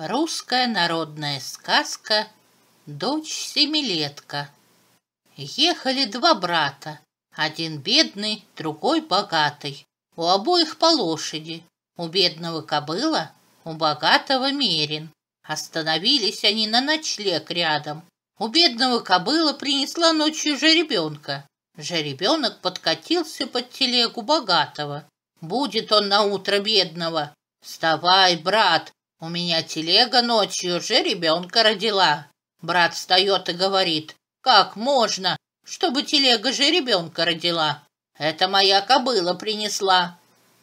Русская народная сказка «Дочь семилетка». Ехали два брата, один бедный, другой богатый. У обоих по лошади, у бедного кобыла, у богатого мерин. Остановились они на ночлег рядом. У бедного кобыла принесла ночью жеребенка. Жеребенок подкатился под телегу богатого. Будет он на утро бедного. «Вставай, брат, у меня телега ночью же ребенка родила. Брат встает и говорит, как можно, чтобы телега же ребенка родила? Это моя кобыла принесла.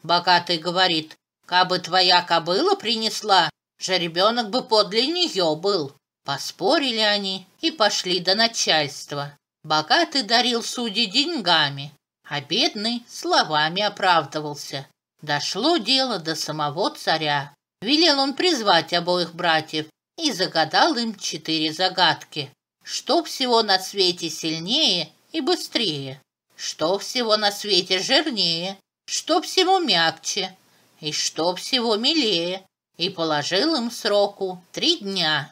Богатый говорит, кабы твоя кобыла принесла, же ребенок бы подле нее был. Поспорили они и пошли до начальства. Богатый дарил судьи деньгами, а бедный словами оправдывался. Дошло дело до самого царя. Велел он призвать обоих братьев и загадал им четыре загадки. Что всего на свете сильнее и быстрее? Что всего на свете жирнее? Что всего мягче? И что всего милее? И положил им сроку три дня.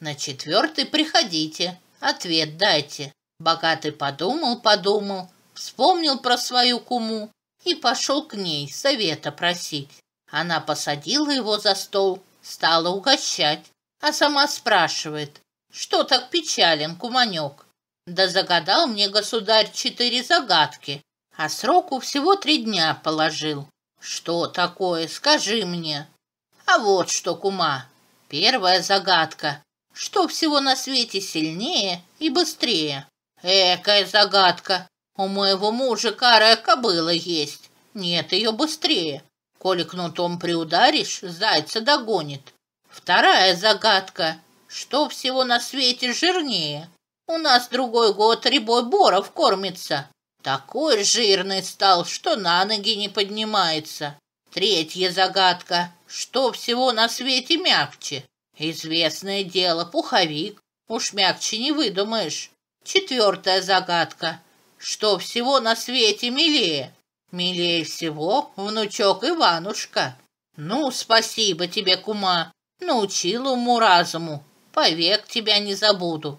На четвертый приходите, ответ дайте. Богатый подумал-подумал, вспомнил про свою куму и пошел к ней совета просить. Она посадила его за стол, стала угощать, а сама спрашивает, что так печален, куманек? Да загадал мне государь четыре загадки, а сроку всего три дня положил. Что такое, скажи мне. А вот что, кума, первая загадка. Что всего на свете сильнее и быстрее? Экая загадка. У моего мужа карая кобыла есть. Нет ее быстрее. Коли кнутом приударишь, зайца догонит. Вторая загадка. Что всего на свете жирнее? У нас другой год рябой боров кормится. Такой жирный стал, что на ноги не поднимается. Третья загадка. Что всего на свете мягче? Известное дело, пуховик. Уж мягче не выдумаешь. Четвертая загадка. Что всего на свете милее? Милее всего внучок Иванушка. Ну, спасибо тебе, кума. Научил уму-разуму. Повек тебя не забуду.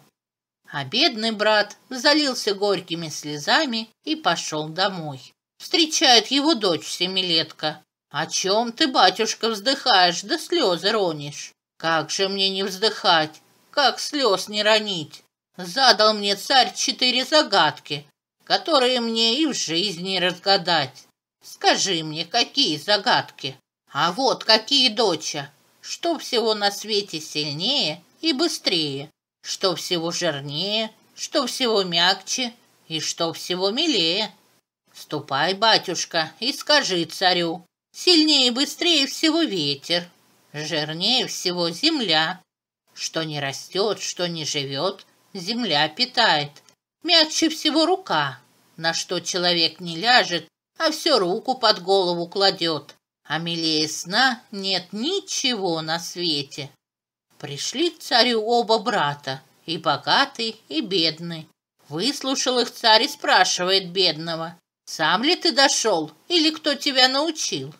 А бедный брат залился горькими слезами и пошел домой. Встречает его дочь семилетка. «О чем ты, батюшка, вздыхаешь, да слезы ронишь? Как же мне не вздыхать? Как слез не ронить? Задал мне царь четыре загадки, которые мне и в жизни разгадать. Скажи мне, какие загадки? А вот какие, доча! Что всего на свете сильнее и быстрее? Что всего жирнее, что всего мягче и что всего милее? Ступай, батюшка, и скажи царю. Сильнее и быстрее всего ветер, жирнее всего земля. Что не растет, что не живет, земля питает. Мягче всего рука, на что человек не ляжет, а все руку под голову кладет. А милее сна нет ничего на свете. Пришли к царю оба брата, и богатый, и бедный. Выслушал их царь и спрашивает бедного, «Сам ли ты дошел, или кто тебя научил?»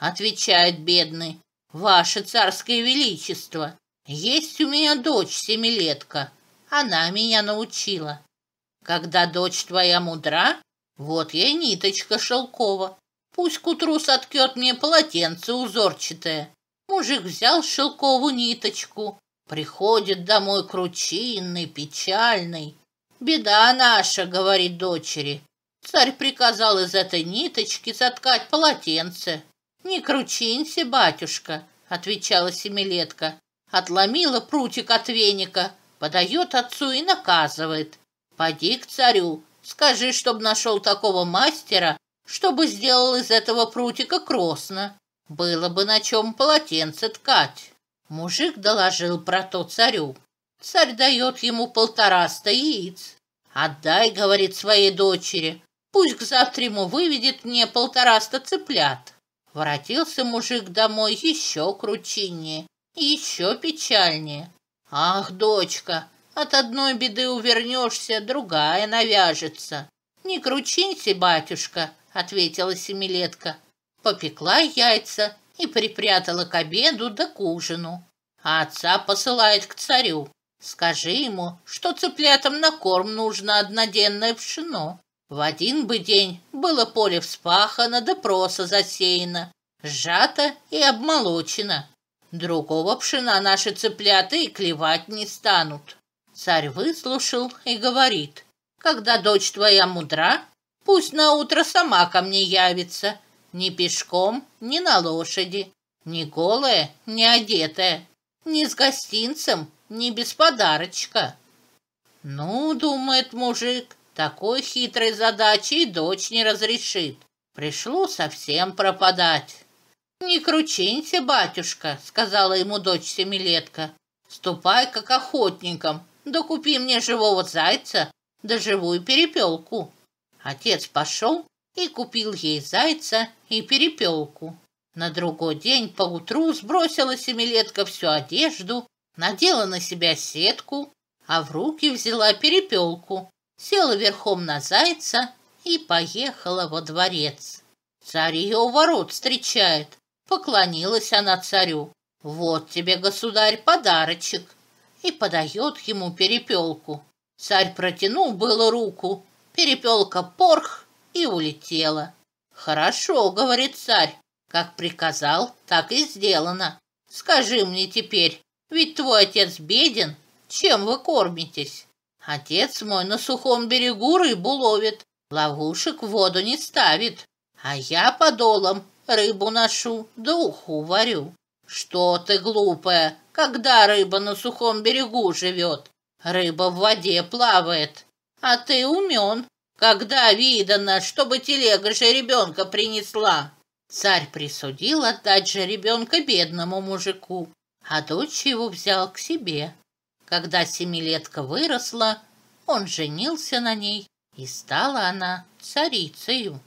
Отвечает бедный, «Ваше царское величество, есть у меня дочь семилетка, она меня научила. Когда дочь твоя мудра, вот ей ниточка шелкова. Пусть к утру соткет мне полотенце узорчатое. Мужик взял шелковую ниточку. Приходит домой кручинный, печальный. Беда наша, говорит дочери. Царь приказал из этой ниточки соткать полотенце. Не кручинься, батюшка, отвечала семилетка. Отломила прутик от веника, подает отцу и наказывает. Поди к царю, скажи, чтобы нашел такого мастера, чтобы сделал из этого прутика кросно. Было бы на чем полотенце ткать. Мужик доложил про то царю. Царь дает ему полтораста яиц. Отдай, говорит своей дочери, пусть к завтраму выведет мне полтораста цыплят. Воротился мужик домой еще кручиннее, еще печальнее. Ах, дочка, от одной беды увернешься, другая навяжется. Не кручинься, батюшка, ответила семилетка. Попекла яйца и припрятала к обеду да к ужину. А отца посылает к царю. Скажи ему, что цыплятам на корм нужно одноденное пшено. В один бы день было поле вспахано да проса засеяно, сжато и обмолочено. Другого пшена наши цыплята и клевать не станут. Царь выслушал и говорит, «Когда дочь твоя мудра, пусть на утро сама ко мне явится, ни пешком, ни на лошади, ни голая, ни одетая, ни с гостинцем, ни без подарочка». «Ну, — думает мужик, — такой хитрой задачи и дочь не разрешит. Пришло совсем пропадать». «Не кручинься, батюшка», — сказала ему дочь семилетка. «Ступай, как охотником, да купи мне живого зайца, да живую перепелку. Отец пошел и купил ей зайца и перепелку. На другой день поутру сбросила семилетка всю одежду, надела на себя сетку, а в руки взяла перепелку, села верхом на зайца и поехала во дворец. Царь ее у ворот встречает. Поклонилась она царю. «Вот тебе, государь, подарочек и подает ему перепелку. Царь протянул было руку, перепелка порх и улетела. «Хорошо», — говорит царь, — «как приказал, так и сделано. Скажи мне теперь, ведь твой отец беден, чем вы кормитесь?» «Отец мой на сухом берегу рыбу ловит, ловушек в воду не ставит, а я подолом рыбу ношу да уху варю. «Что ты глупая, когда рыба на сухом берегу живет? Рыба в воде плавает. А ты умен, когда видано, чтобы телега же ребенка принесла?» Царь присудил отдать же ребенка бедному мужику, а дочь его взял к себе. Когда семилетка выросла, он женился на ней, и стала она царицею.